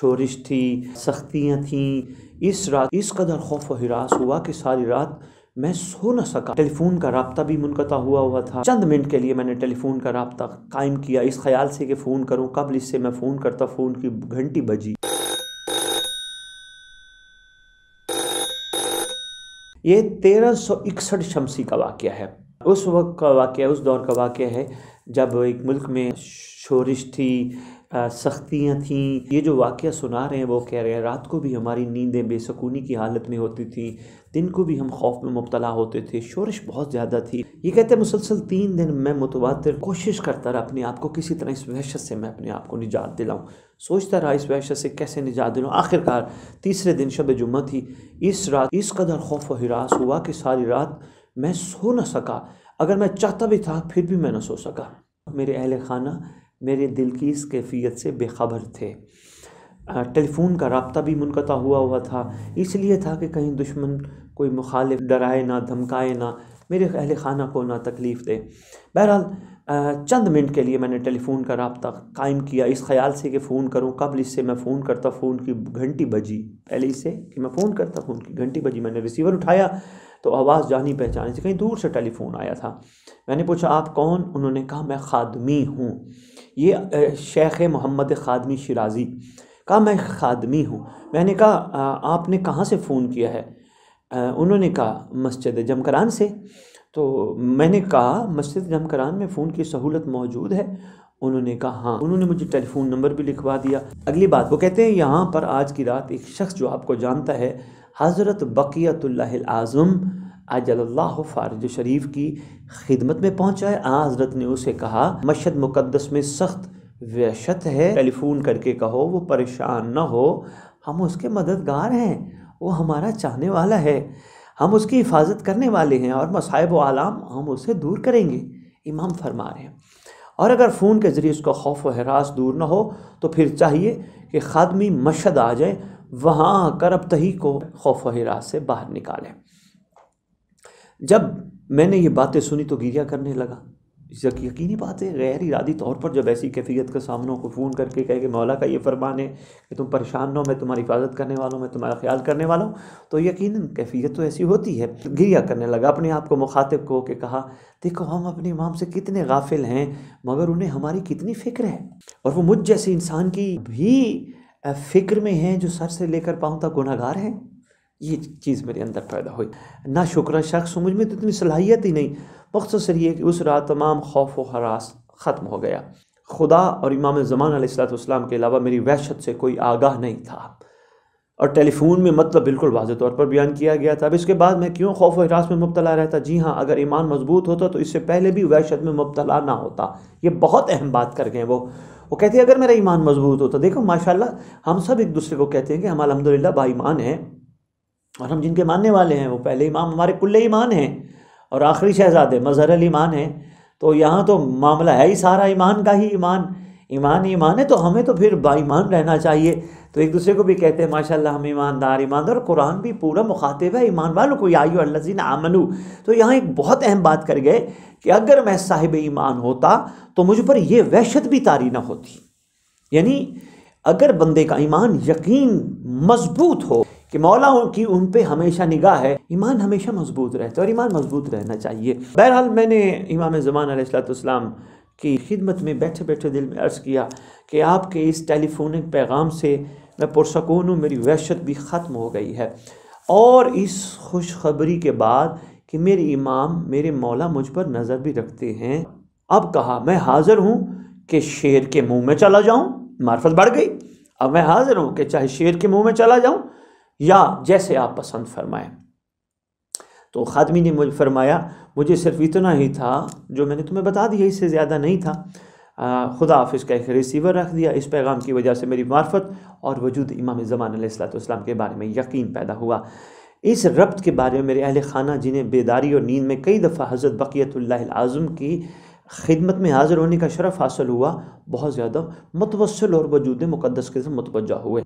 शोरिश थी सख्तियाँ थीं इस रात इस कदर खौफ और हिरास हुआ कि सारी रात मैं सो न सका टेलीफोन का रबता भी मुनकता हुआ हुआ था चंद मिनट के लिए मैंने टेलीफोन का रबता कायम किया इस ख्याल से कि फ़ोन करूँ कबल इससे मैं फ़ोन करता फ़ोन की घंटी बजी ये तेरह सौ इकसठ शमसी का वाक़ है उस वक्त का वाक़ उस दौर का वाक़ है जब एक मुल्क में शोरिश थी सख्तियाँ थीं ये जो वाक़ सुना रहे हैं वो कह रहे हैं रात को भी हमारी नींदें बेसकूनी की हालत में होती थी दिन को भी हम खौफ में मुबतला होते थे शोरश बहुत ज़्यादा थी ये कहते हैं मुसलसल तीन दिन मैं मुतवातर कोशिश करता रहा अपने आप को किसी तरह इस वहशत से मैं अपने आप को निजात दिलाऊँ सोचता रहा इस वहशत से कैसे निजात दिलाऊँ आखिरकार तीसरे दिन शब जुम्मा थी इस रात इस कदर खौफ व हिरास हुआ कि सारी रात मैं सो ना सका अगर मैं चाहता भी था फिर भी मैं ना सो सका मेरे अहल खाना मेरे दिल की इस कैफियत से बेखबर थे टेलीफोन का रबता भी मुनक़ता हुआ हुआ था इसलिए था कि कहीं दुश्मन कोई मुखालिफ डराए ना धमकाए ना मेरे अहल खाना को ना तकलीफ़ दे बहरहाल चंद मिनट के लिए मैंने टेलीफोन का रबता कायम किया इस ख्याल से कि फ़ोन करूँ कबल इससे मैं फ़ोन करता फ़ोन की घंटी बजी पहले इससे कि मैं फ़ोन करता फ़ोन की घंटी बजी मैंने रिसीवर उठाया तो आवाज़ जानी पहचानी से कहीं दूर से टेलीफोन आया था मैंने पूछा आप कौन उन्होंने कहा मैं खादमी हूँ ये शेख मोहम्मद खादमी शराजी कहा मैं खादमी हूँ मैंने कहा आपने कहाँ से फ़ोन किया है उन्होंने कहा मस्जिद जमकरान से तो मैंने कहा मस्जिद जमकरान में फ़ोन की सहूलत मौजूद है उन्होंने कहा हाँ उन्होंने मुझे टेलीफोन नंबर भी लिखवा दिया अगली बात वो कहते हैं यहाँ पर आज की रात एक शख्स जो आपको जानता है हज़रत बकियातुल्लाज़म आज़म आजल्लाह फारज शरीफ की खिदमत में पहुँचाए है हाँ, हज़रत ने उसे कहा मशद मुकदस में सख्त वहशत है टेलीफोन करके कहो वो परेशान ना हो हम उसके मददगार हैं वो हमारा चाहने वाला है हम उसकी हिफाजत करने वाले हैं और मसायब आलाम हम उसे दूर करेंगे इमाम फरमा रहे हैं और अगर फ़ोन के ज़रिए उसका खौफ व हरास दूर ना हो तो फिर चाहिए कि ख़ादमी मशद आ जाए वहाँ आकर अब तही को खौफ व हरास से बाहर निकालें जब मैंने ये बातें सुनी तो गिरिया करने लगा यकीनी बात है गैर इरादी तौर पर जब ऐसी कैफियत का सामना को फ़ोन करके कहे कि मौला का ये फरमान है कि तुम परेशान हो मैं तुम्हारी हिफाजत करने वाला हूँ मैं तुम्हारा ख्याल करने वाला हूँ तो यकीन कैफियत तो ऐसी होती है गिरिया करने लगा अपने आप को मुखातिब को के कहा देखो हम अपने इमाम से कितने गाफिल हैं मगर उन्हें हमारी कितनी फ़िक्र है और वो मुझ जैसे इंसान की भी फ़िक्र में हैं जो सर से लेकर पाँव तक गुनागार हैं ये चीज़ मेरे अंदर पैदा हुई ना शुक्र शख्स मुझ में तो इतनी सलाहियत ही नहीं सर ये कि उस रात तमाम खौफ व हरास ख़त्म हो गया खुदा और इमाम ज़मान सलाम के अलावा मेरी वहशत से कोई आगाह नहीं था और टेलीफोन में मतलब बिल्कुल वाज तौर पर बयान किया गया था अब इसके बाद मैं क्यों खौफ व हरास में मुबतला रहता जी हाँ अगर ईमान मजबूत होता तो इससे पहले भी वहशत में मुबतला ना होता ये बहुत अहम बात कर गए वो वो कहते हैं अगर मेरा ईमान मजबूत होता देखो माशाल्लाह हम सब एक दूसरे को कहते हैं कि हम अलहमदिल्ला बाईमान हैं और हम जिनके मानने वाले हैं वो पहले इमाम हमारे कुल ईमान हैं और आखिरी शहजादे मजहर ईमान हैं तो यहाँ तो मामला है ही सारा ईमान का ही ईमान ईमान ईमान है तो हमें तो फिर बाईमान रहना चाहिए तो एक दूसरे को भी कहते हैं माशाल्लाह हम ईमानदार ईमानदार कुरान भी पूरा मुखातिब है ईमान वालों को आयु अल्लाजीन आमनू तो यहाँ एक बहुत अहम बात कर गए कि अगर मैं साहिब ईमान होता तो मुझ पर यह वहशत भी तारी ना होती यानी अगर बंदे का ईमान यकीन मजबूत हो कि मौला की उन पर हमेशा निगाह है ईमान हमेशा मजबूत रहता है और ईमान मजबूत रहना चाहिए बहरहाल मैंने इमाम ज़मान की खिदमत में बैठे बैठे दिल में अर्ज़ किया कि आपके इस टेलीफोनिक पैगाम से मैं पुरसकून हूँ मेरी वहशत भी ख़त्म हो गई है और इस खुशखबरी के बाद कि मेरे इमाम मेरे मौला मुझ पर नज़र भी रखते हैं अब कहा मैं हाज़िर हूँ कि शेर के मुँह में चला जाऊँ मार्फत बढ़ गई अब मैं हाज़िर हूँ कि चाहे शेर के मुँह में चला जाऊँ या जैसे आप पसंद फरमाएं तो खादमी ने मुझे फरमाया मुझे सिर्फ इतना ही था जो मैंने तुम्हें बता दिया इससे ज़्यादा नहीं था आ, खुदा हाफिज़ का एक रिसीवर रख दिया इस पैगाम की वजह से मेरी मार्फत और वजूद इमाम ज़मान के बारे में यकीन पैदा हुआ इस रब्त के बारे में मेरे अहल खाना जिन्हें बेदारी और नींद में कई दफ़ा हज़रत बक़ीतुल्लाज़म की खिदमत में हाज़िर होने का शरफ़ हासिल हुआ बहुत ज़्यादा मुतवसल और वजूद मुक़दस के से मुतवजा हुए